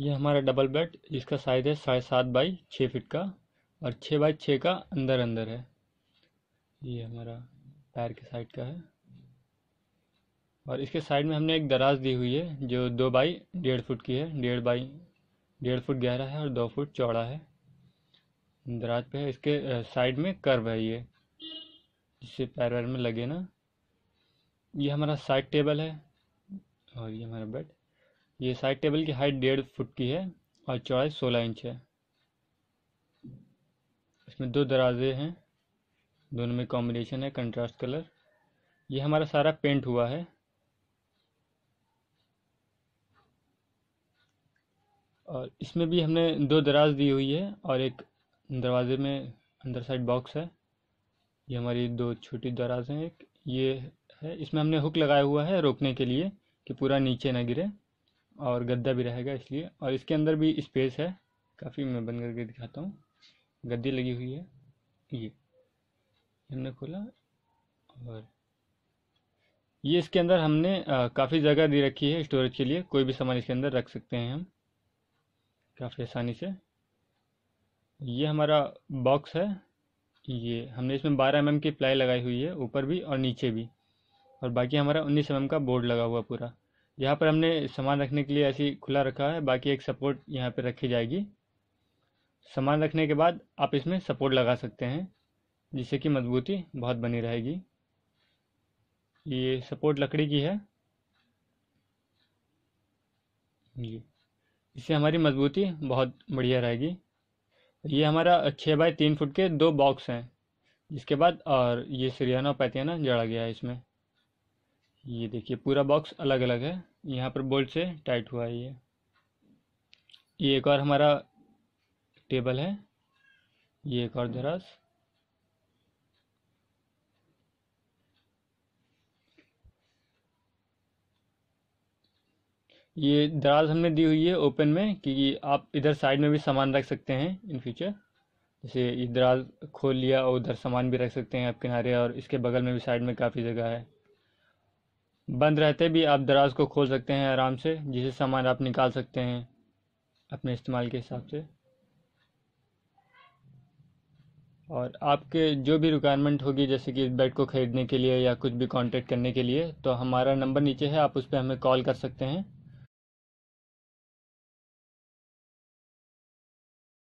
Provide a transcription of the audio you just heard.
ये हमारा double bed जिसका साइज़ है साढ़े सात बाई छः फिट का और छः बाई छः का अंदर अंदर है ये हमारा पैर के साइड का है और इसके साइड में हमने एक दराज दी हुई है जो दो बाई डेढ़ फुट की है डेढ़ बाई डेढ़ फुट गहरा है और दो फुट चौड़ा है दराज पे है इसके साइड में कर्व है ये जिससे पैर वैर में लगे ना ये हमारा साइड टेबल है और ये हमारा बेड ये साइड टेबल की हाइट डेढ़ फुट की है और चौड़ाई सोलह इंच है इसमें दो दराजे हैं दोनों में कॉम्बिनेशन है कंट्रास्ट कलर ये हमारा सारा पेंट हुआ है और इसमें भी हमने दो दराज दी हुई है और एक दरवाजे में अंदर साइड बॉक्स है ये हमारी दो छोटी दराज हैं एक ये है इसमें हमने हुक लगाया हुआ है रोकने के लिए कि पूरा नीचे ना गिरे और गद्दा भी रहेगा इसलिए और इसके अंदर भी स्पेस है काफ़ी मैं बंद करके दिखाता हूँ गद्दी लगी हुई है ये हमने खोला और ये इसके अंदर हमने काफ़ी जगह दे रखी है स्टोरेज के लिए कोई भी सामान इसके अंदर रख सकते हैं हम काफ़ी आसानी से ये हमारा बॉक्स है ये हमने इसमें 12 एम mm की प्लाई लगाई हुई है ऊपर भी और नीचे भी और बाकी हमारा 19 एम mm का बोर्ड लगा हुआ पूरा यहाँ पर हमने सामान रखने के लिए ऐसी खुला रखा है बाकी एक सपोर्ट यहाँ पर रखी जाएगी सामान रखने के बाद आप इसमें सपोर्ट लगा सकते हैं जिससे कि मजबूती बहुत बनी रहेगी ये सपोर्ट लकड़ी की है जी इससे हमारी मजबूती बहुत बढ़िया रहेगी ये हमारा छः बाय तीन फुट के दो बॉक्स हैं जिसके बाद और ये सरियाना पैतियाना जड़ा गया है इसमें ये देखिए पूरा बॉक्स अलग अलग है यहाँ पर बोल्ट से टाइट हुआ है ये ये एक और हमारा टेबल है ये एक और दराज ये दराज हमने दी हुई है ओपन में क्योंकि आप इधर साइड में भी सामान रख सकते हैं इन फ्यूचर जैसे ये दराज खोल लिया और उधर सामान भी रख सकते हैं आप किनारे और इसके बगल में भी साइड में काफ़ी जगह है बंद रहते भी आप दराज को खोल सकते हैं आराम से जिसे सामान आप निकाल सकते हैं अपने इस्तेमाल के हिसाब से और आपके जो भी रिक्वायरमेंट होगी जैसे कि इस बेड को ख़रीदने के लिए या कुछ भी कांटेक्ट करने के लिए तो हमारा नंबर नीचे है आप उस पर हमें कॉल कर सकते हैं